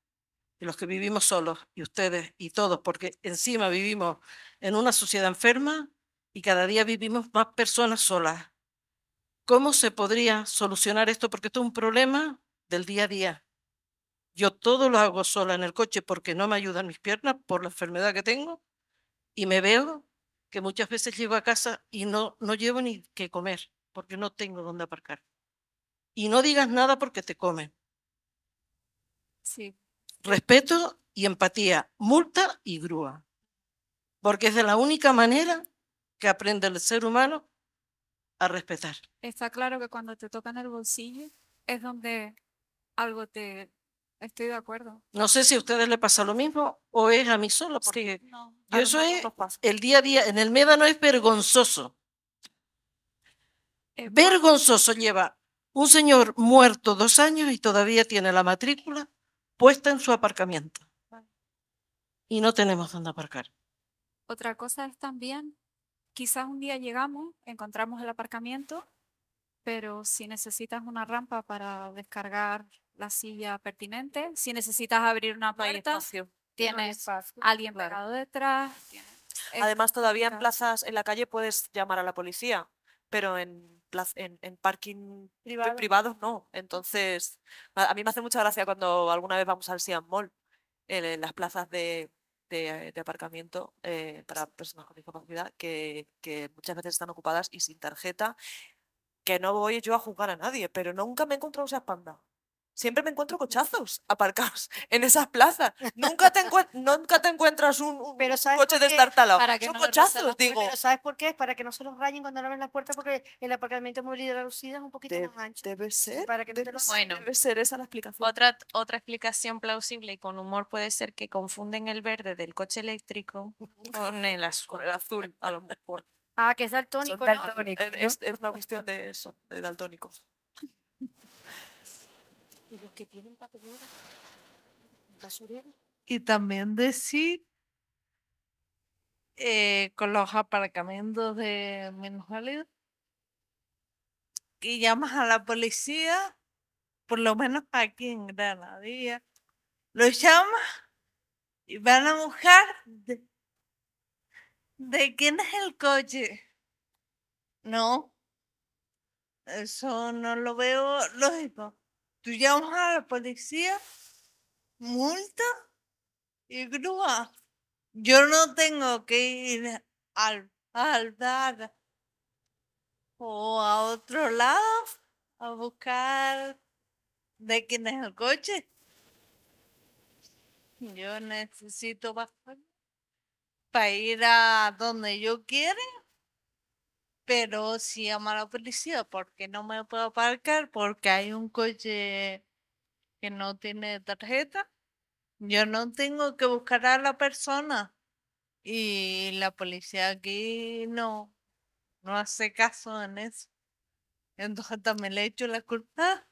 y los que vivimos solos, y ustedes y todos, porque encima vivimos en una sociedad enferma y cada día vivimos más personas solas. ¿Cómo se podría solucionar esto? Porque esto es un problema del día a día. Yo todo lo hago sola en el coche porque no me ayudan mis piernas por la enfermedad que tengo y me veo que muchas veces llego a casa y no, no llevo ni qué comer porque no tengo dónde aparcar. Y no digas nada porque te comen. Sí, respeto y empatía, multa y grúa. Porque es de la única manera que aprende el ser humano a respetar. Está claro que cuando te tocan el bolsillo es donde algo te... Estoy de acuerdo. No sé si a ustedes les pasa lo mismo o es a mí solo, porque yo eso es el día a día. En el no es vergonzoso. vergonzoso lleva un señor muerto dos años y todavía tiene la matrícula puesta en su aparcamiento. Y no tenemos dónde aparcar. Otra cosa es también, quizás un día llegamos, encontramos el aparcamiento, pero si necesitas una rampa para descargar la silla pertinente, si necesitas abrir una puerta, tienes alguien parado detrás. Además, todavía en plazas en la calle puedes llamar a la policía, pero en en, parking privado. privados, no. Entonces, a mí me hace mucha gracia cuando alguna vez vamos al Siam Mall, en, las plazas de, de, aparcamiento eh, para personas con discapacidad, que, muchas veces están ocupadas y sin tarjeta que no voy yo a juzgar a nadie, pero nunca me he encontrado esa panda siempre me encuentro cochazos aparcados en esas plazas. Nunca te, nunca te encuentras un, ¿sabes coche destartalado. Son cochazos, digo. ¿sabes por qué? Es para que no se los rayen cuando abren las puertas, porque el aparcamiento muy lucida es un poquito más ancho. Debe ser. debe, ser esa la explicación. Otra, otra explicación plausible y con humor puede ser que confunden el verde del coche eléctrico con el azul, el azul a lo mejor. Ah, que es daltónico. Es, es, una cuestión de eso, de daltónicos y los que tienen papelera, basurero. Y también decir eh, con los aparcamientos de menos válidos que llamas a la policía, por lo menos aquí en Granadilla, lo llamas y van a buscar de, de quién es el coche. No, eso no lo veo lógico. Tú llamas a la policía, multa y grúa. Yo no tengo que ir al, aldar o a otro lado a buscar de quién es el coche. Yo necesito bajar para ir a donde yo quiera pero si llamo a la policía porque no me puedo aparcar porque hay un coche que no tiene tarjeta. Yo no tengo que buscar a la persona y la policía aquí no, no hace caso en eso. Entonces también le echo la culpa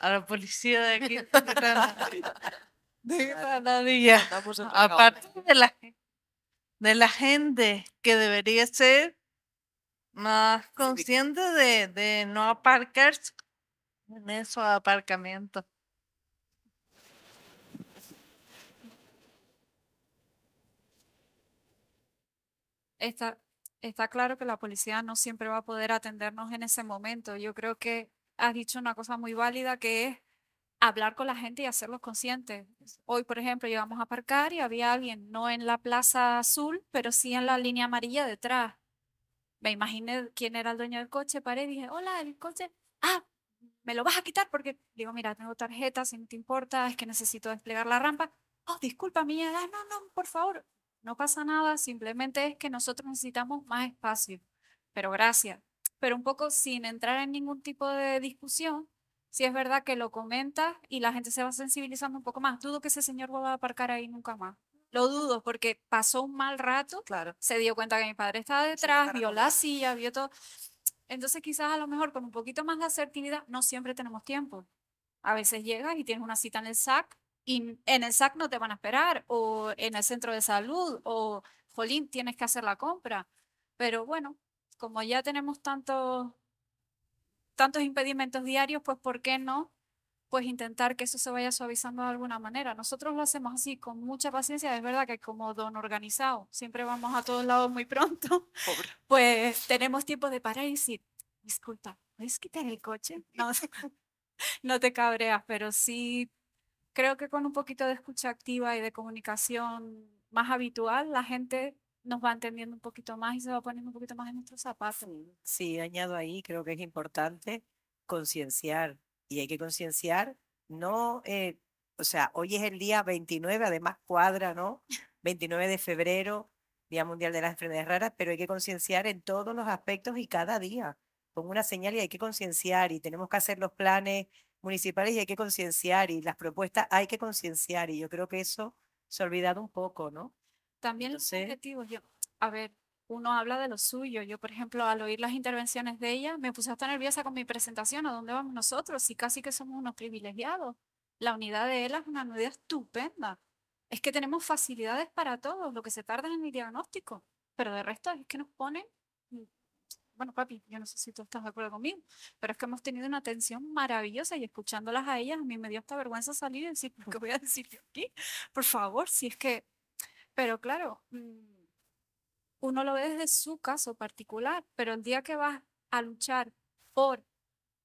a la policía de aquí de Granadilla. Aparte de la, de la gente que debería ser más consciente de, no aparcar en esos aparcamientos. Está, está claro que la policía no siempre va a poder atendernos en ese momento. Yo creo que has dicho una cosa muy válida que es hablar con la gente y hacerlos conscientes. Hoy, por ejemplo, íbamos a aparcar y había alguien no en la plaza azul, pero sí en la línea amarilla detrás me imaginé quién era el dueño del coche, paré y dije, hola, el coche, ah, me lo vas a quitar porque digo, mira, tengo tarjeta, si no te importa, es que necesito desplegar la rampa. Oh, disculpa mía, ah, no, no, por favor, no pasa nada, simplemente es que nosotros necesitamos más espacio, pero gracias. Pero un poco sin entrar en ningún tipo de discusión, si es verdad que lo comentas y la gente se va sensibilizando un poco más. Dudo que ese señor vuelva a aparcar ahí nunca más. Lo dudo porque pasó un mal rato, claro. se dio cuenta que mi padre estaba detrás, vio la silla, vio todo. Entonces quizás a lo mejor con un poquito más de asertividad no siempre tenemos tiempo. A veces llegas y tienes una cita en el SAC y en el SAC no te van a esperar o en el centro de salud o, jolín, tienes que hacer la compra. Pero bueno, como ya tenemos tantos tantos impedimentos diarios, pues ¿por qué no pues intentar que eso se vaya suavizando de alguna manera. Nosotros lo hacemos así, con mucha paciencia. Es verdad que como don organizado, siempre vamos a todos lados muy pronto, pues tenemos tiempo de parar y decir, disculpa, ¿puedes quitar el coche? No, no te cabreas, pero sí creo que con un poquito de escucha activa y de comunicación más habitual, la gente nos va entendiendo un poquito más y se va poniendo un poquito más en nuestros zapatos. Sí, sí añado ahí, creo que es importante concienciar y hay que concienciar, no, eh, o sea, hoy es el día 29, además cuadra, ¿no? 29 de febrero, Día Mundial de las Enfermedades Raras, pero hay que concienciar en todos los aspectos y cada día. Con una señal y hay que concienciar y tenemos que hacer los planes municipales y hay que concienciar y las propuestas hay que concienciar y yo creo que eso se ha olvidado un poco, ¿no? También los objetivos, yo, a ver, uno habla de lo suyo. Yo, por ejemplo, al oír las intervenciones de ella, me puse hasta nerviosa con mi presentación, ¿a dónde vamos nosotros? ¿Y casi que somos unos privilegiados. La unidad de él es una unidad estupenda. Es que tenemos facilidades para todos, lo que se tarda en el diagnóstico. Pero de resto es que nos ponen, mm, bueno, papi, yo no sé si tú estás de acuerdo conmigo, pero es que hemos tenido una atención maravillosa y escuchándolas a ellas, a mí me dio hasta vergüenza salir y decir, que voy a decir yo aquí? Por favor, si es que, pero claro, mm, uno lo ve desde su caso particular, pero el día que vas a luchar por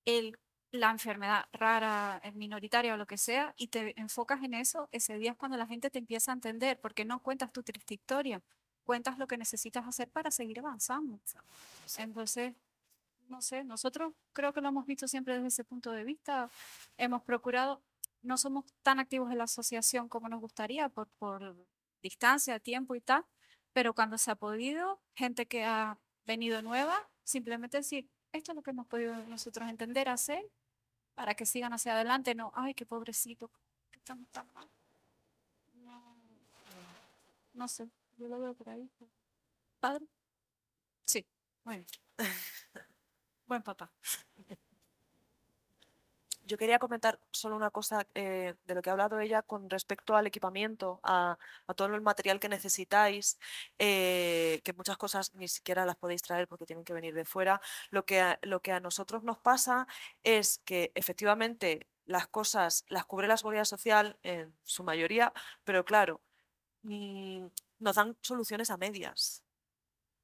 el, la enfermedad rara, eh, minoritaria o lo que sea, y te enfocas en eso, ese día es cuando la gente te empieza a entender, porque no cuentas tu triste historia, cuentas lo que necesitas hacer para seguir avanzando. Entonces, no sé, nosotros creo que lo hemos visto siempre desde ese punto de vista, hemos procurado, no somos tan activos en la asociación como nos gustaría por, por distancia, tiempo y tal, pero cuando se ha podido, gente que ha venido nueva, simplemente decir, esto es lo que hemos podido nosotros entender, hacer, para que sigan hacia adelante, no, ay, qué pobrecito, que estamos tan mal. No, sé, yo lo veo por ahí. ¿Padre? Sí, muy Buen papá. yo quería comentar solo una cosa eh, de lo que ha hablado ella con respecto al equipamiento, a, todo el material que necesitáis, eh, que muchas cosas ni siquiera las podéis traer porque tienen que venir de fuera. Lo que a, lo que a nosotros nos pasa es que efectivamente las cosas las cubre la seguridad social en su mayoría, pero claro, mm, nos dan soluciones a medias,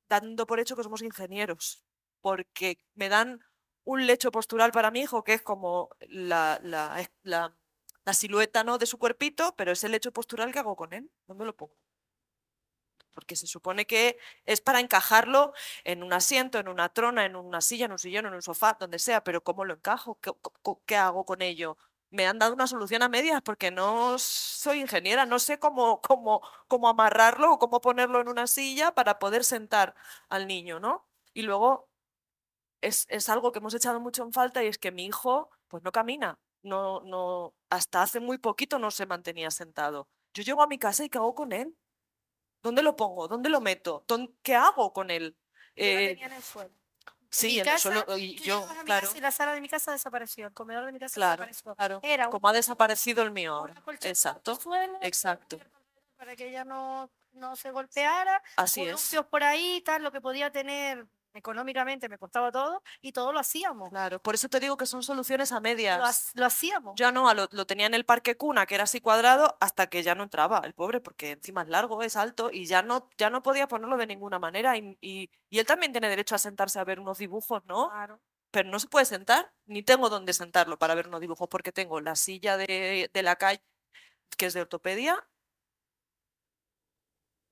dando por hecho que somos ingenieros, porque me dan un lecho postural para mi hijo, que es como la, silueta ¿no? de su cuerpito, pero es el lecho postural que hago con él, ¿Dónde lo pongo. Porque se supone que es para encajarlo en un asiento, en una trona, en una silla, en un sillón, en un sofá, donde sea, pero ¿cómo lo encajo? qué, qué hago con ello? me han dado una solución a medias porque no soy ingeniera, no sé cómo, cómo, cómo amarrarlo o cómo ponerlo en una silla para poder sentar al niño, ¿no? Y luego es, algo que hemos echado mucho en falta y es que mi hijo pues no camina. No, no, hasta hace muy poquito no se mantenía sentado. Yo llego a mi casa y ¿qué hago con él? ¿Dónde lo pongo? ¿Dónde lo meto? ¿Qué hago con él? Eh, en el suelo. Sí, en, el suelo. Eh, y yo, claro. y la sala de mi casa desapareció, el comedor de mi casa claro, desapareció. Como ha desaparecido el mío ahora. Exacto. exacto. Para que ella no, no se golpeara. Así es. por ahí, tal, lo que podía tener económicamente me costaba todo y todo lo hacíamos. Claro, por eso te digo que son soluciones a medias. Lo, hacíamos. Ya no, lo, tenía en el parque cuna, que era así cuadrado, hasta que ya no entraba el pobre, porque encima es largo, es alto y ya no, ya no podía ponerlo de ninguna manera. Y, él también tiene derecho a sentarse a ver unos dibujos, ¿no? Claro. Pero no se puede sentar, ni tengo dónde sentarlo para ver unos dibujos, porque tengo la silla de, la calle, que es de ortopedia,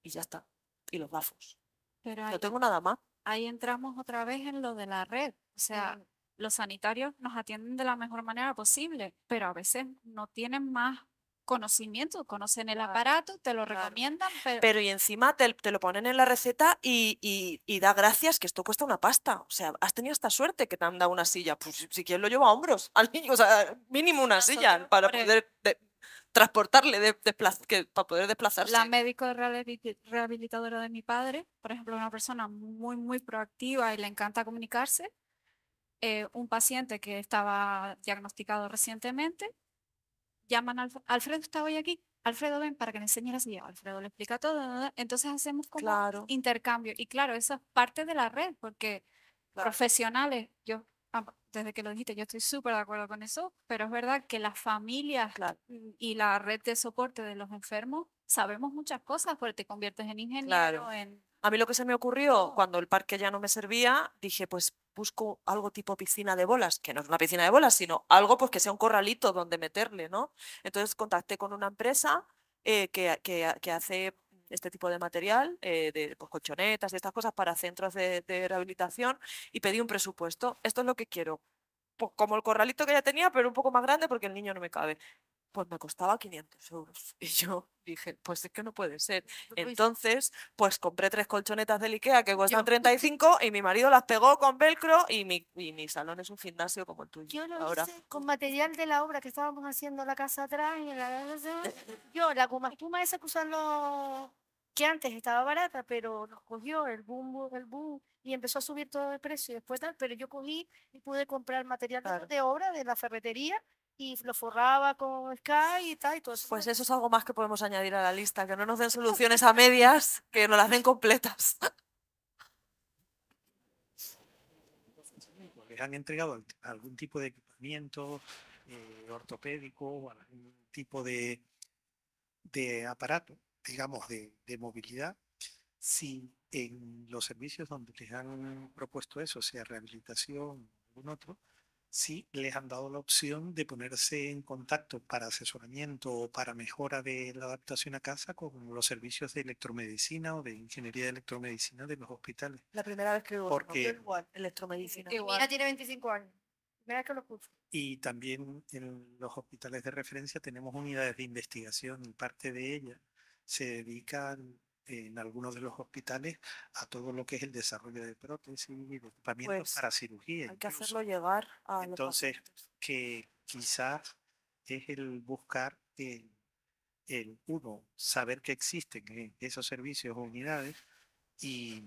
y ya está. Y los gafos, Pero No tengo nada más ahí entramos otra vez en lo de la red. O sea, los sanitarios nos atienden de la mejor manera posible, pero a veces no tienen más conocimiento, conocen el aparato, te lo recomiendan. Pero... y encima te, lo ponen en la receta y, da gracias que esto cuesta una pasta. O sea, has tenido esta suerte que te han dado una silla. Pues si, quieres lo llevo a hombros, al niño, o sea, mínimo una silla para e poder transportarle, para poder desplazarse. La médico rehabilitadora de mi padre, por ejemplo, una persona muy, muy proactiva y le encanta comunicarse. Eh, un paciente que estaba diagnosticado recientemente, llaman a Alfredo, está hoy aquí. Alfredo, ven para que le enseñe así. Alfredo le explica todo. Entonces hacemos como intercambio. Y claro, eso es parte de la red, porque profesionales, yo ah, desde que lo dijiste, yo estoy súper de acuerdo con eso, pero es verdad que las familias y la red de soporte de los enfermos sabemos muchas cosas porque te conviertes en ingeniero, A mí lo que se me ocurrió cuando el parque ya no me servía, dije, pues busco algo tipo piscina de bolas, que no es una piscina de bolas, sino algo pues que sea un corralito donde meterle, ¿no? Entonces contacté con una empresa eh, que, que, hace este tipo de material, eh, de pues, colchonetas, de estas cosas para centros de, rehabilitación y pedí un presupuesto. Esto es lo que quiero. como el corralito que ya tenía, pero un poco más grande porque el niño no me cabe. Pues me costaba 500 euros. Y yo dije, pues es que no puede ser. Entonces, pues compré tres colchonetas del Ikea que cuestan 35 y mi marido las pegó con velcro y mi, mi salón es un gimnasio como el tuyo. Yo lo ahora. con material de la obra que estábamos haciendo la casa atrás y la... Eh, eh. Yo, la guma espuma esa que usan los que antes estaba barata, pero nos cogió el boom, el boom, y empezó a subir todo el precio. Y después tal, pero yo cogí y pude comprar material de obra de la ferretería y lo forraba con Sky y tal. Y todo Pues eso es algo más que podemos añadir a la lista, que no nos den soluciones a medias, que no las den completas. ¿Les han entregado algún tipo de equipamiento eh, ortopédico o algún tipo de, de aparato? digamos, de, de movilidad, si en los servicios donde les han propuesto eso, sea rehabilitación o algún otro, si les han dado la opción de ponerse en contacto para asesoramiento o para mejora de la adaptación a casa con los servicios de electromedicina o de ingeniería de electromedicina de los hospitales. La primera vez que lo Porque... electromedicina. Igual. tiene 25 años. que lo Y también en los hospitales de referencia tenemos unidades de investigación y parte de ellas se dedican en algunos de los hospitales a todo lo que es el desarrollo de prótesis y de pues, para cirugía. Hay que hacerlo llegar a Entonces, que quizás es el buscar el, uno, saber que existen eh, esos servicios o unidades y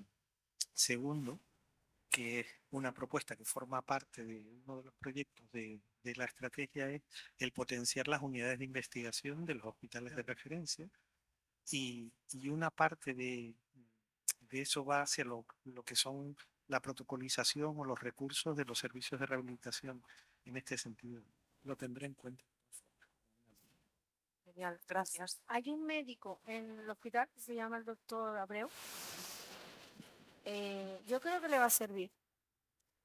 segundo, que es una propuesta que forma parte de uno de los proyectos de, de la estrategia es el potenciar las unidades de investigación de los hospitales de referencia y, una parte de, eso va hacia lo, que son la protocolización o los recursos de los servicios de rehabilitación en este sentido. Lo tendré en cuenta. Genial, gracias. Hay un médico en el hospital que se llama el doctor Abreu. Eh, yo creo que le va a servir.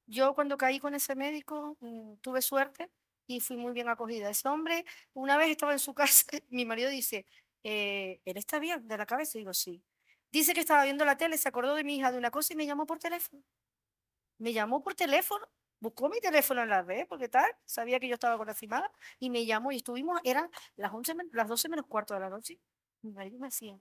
Yo cuando caí con ese médico mm, tuve suerte y fui muy bien acogida. Ese hombre, una vez estaba en su casa, mi marido dice, eh, ¿él está bien de la cabeza? Digo, sí. Dice que estaba viendo la tele, se acordó de mi hija de una cosa y me llamó por teléfono. Me llamó por teléfono, buscó mi teléfono en la red, porque tal, sabía que yo estaba con la cimada, y me llamó y estuvimos, eran las, 11, las 12 menos cuarto de la noche, mi marido me hacía.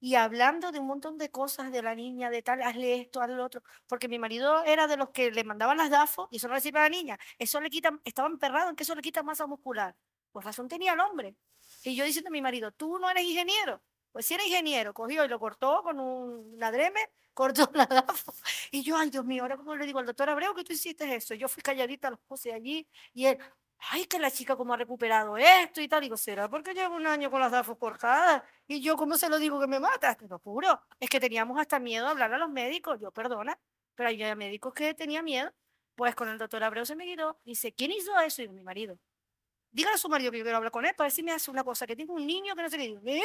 Y hablando de un montón de cosas de la niña, de tal, hazle esto, hazle lo otro, porque mi marido era de los que le mandaban las DAFO y eso no le sirve a la niña. Eso le quita, estaba emperrado en que eso le quita masa muscular. Pues razón tenía el hombre. Y yo diciendo a mi marido, tú no eres ingeniero. Pues si era ingeniero, cogió y lo cortó con un ladreme, cortó la DAFO. Y yo, ay Dios mío, ahora cómo le digo al doctor Abreu que tú hiciste eso. Yo fui calladita a los puse allí y él, ay, que la chica como ha recuperado esto y tal. Y digo, ¿será porque llevo un año con las DAFOs cortadas? Y yo, ¿cómo se lo digo que me mata? Te lo juro. Es que teníamos hasta miedo de hablar a los médicos. Yo, perdona, pero había médicos que tenía miedo. Pues con el doctor Abreu se me quitó. Dice, ¿quién hizo eso? Y mi marido dígale a su marido que yo quiero hablar con él para decirme hace una cosa, que tengo un niño que no sé qué. Mira,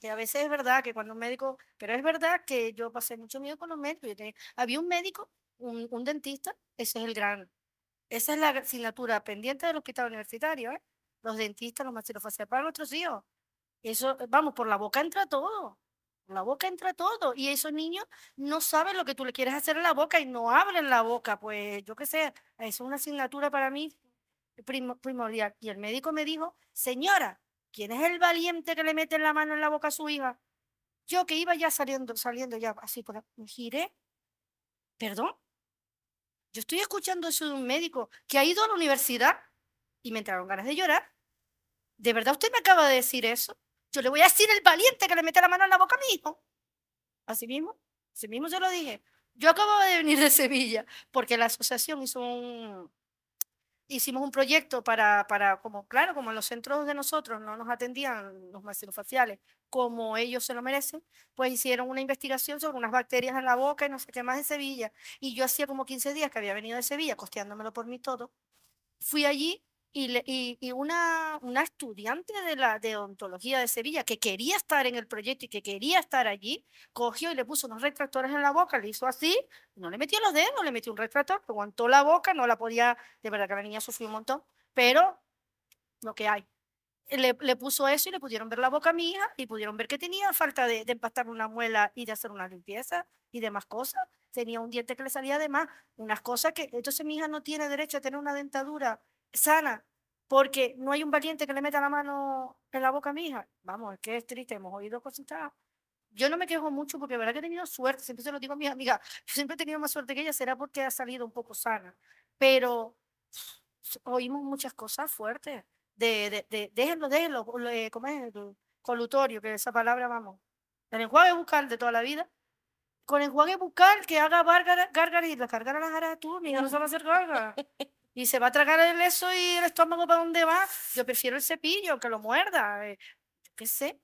que a veces es verdad que cuando un médico, pero es verdad que yo pasé mucho miedo con los médicos. Yo había un médico, un, dentista, ese es el gran, esa es la asignatura pendiente del hospital universitario, ¿eh? los dentistas, los maxilofaciales para nuestros hijos. Eso, vamos, por la boca entra todo. Por la boca entra todo. Y esos niños no saben lo que tú le quieres hacer en la boca y no abren la boca. Pues yo qué sé, es una asignatura para mí primordial. Y el médico me dijo, señora, ¿quién es el valiente que le mete la mano en la boca a su hija? Yo que iba ya saliendo, saliendo ya así, por me giré. ¿Perdón? Yo estoy escuchando eso de un médico que ha ido a la universidad y me entraron ganas de llorar. ¿De verdad usted me acaba de decir eso? Yo le voy a decir el valiente que le mete la mano en la boca a mi hijo. Así mismo, así mismo yo lo dije. Yo acababa de venir de Sevilla porque la asociación hizo un, hicimos un proyecto para, como claro, como en los centros de nosotros no nos atendían los maxilofaciales como ellos se lo merecen, pues hicieron una investigación sobre unas bacterias en la boca y no sé qué más en Sevilla. Y yo hacía como 15 días que había venido de Sevilla, costeándomelo por mí todo. Fui allí y, una, una, estudiante de la de de Sevilla que quería estar en el proyecto y que quería estar allí, cogió y le puso unos retractores en la boca, le hizo así, no le metió los dedos, le metió un retractor, aguantó la boca, no la podía, de verdad que la niña sufrió un montón, pero lo que hay. Le, puso eso y le pudieron ver la boca a mi hija y pudieron ver que tenía falta de, de empastar una muela y de hacer una limpieza y demás cosas. Tenía un diente que le salía de más, unas cosas que... Entonces mi hija no tiene derecho a tener una dentadura sana, porque no hay un valiente que le meta la mano en la boca a mi hija. Vamos, es que es triste, hemos oído cosas Yo no me quejo mucho porque la verdad que he tenido suerte, siempre se lo digo a mi amiga, yo siempre he tenido más suerte que ella, será porque ha salido un poco sana, pero oímos muchas cosas fuertes. De, de, déjenlo, déjenlo, eh, ¿cómo es? Colutorio, que esa palabra, vamos. El enjuague buscar de toda la vida. Con el enjuague buscar que haga gárgaras y las gárgaras las harás tú, mi se no a hacer gárgaras. y se va a tragar el eso y el estómago para dónde va. Yo prefiero el cepillo, que lo muerda. Eh, qué sé,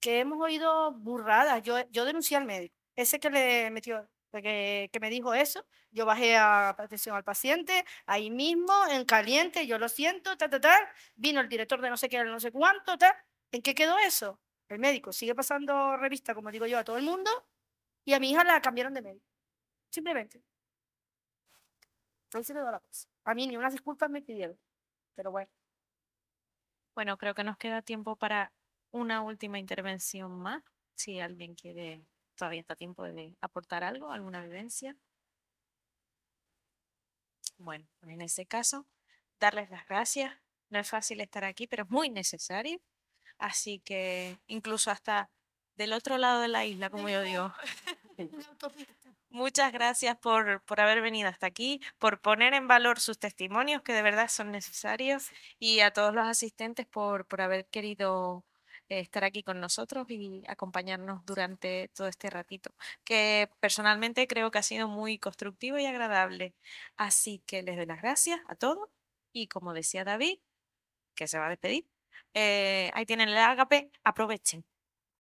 que hemos oído burradas. Yo, yo denuncié al médico, ese que le metió, que, me dijo eso. Yo bajé a atención al paciente, ahí mismo, en caliente, yo lo siento, tal, tal, tal. Vino el director de no sé qué, no sé cuánto, tal. ¿En qué quedó eso? El médico sigue pasando revista, como digo yo, a todo el mundo, y a mi hija la cambiaron de médico. Simplemente. Ahí se le da la cosa. A mí ni unas disculpas me pidieron, pero bueno. Bueno, creo que nos queda tiempo para una última intervención más. Si alguien quiere, todavía está tiempo de aportar algo, alguna vivencia. Bueno, en ese caso, darles las gracias. No es fácil estar aquí, pero es muy necesario. Así que incluso hasta del otro lado de la isla, como yo digo. Muchas gracias por, por haber venido hasta aquí, por poner en valor sus testimonios que de verdad son necesarios y a todos los asistentes por, por haber querido eh, estar aquí con nosotros y acompañarnos durante todo este ratito, que personalmente creo que ha sido muy constructivo y agradable. Así que les doy las gracias a todos y como decía David, que se va a despedir, eh, ahí tienen el ágape, aprovechen.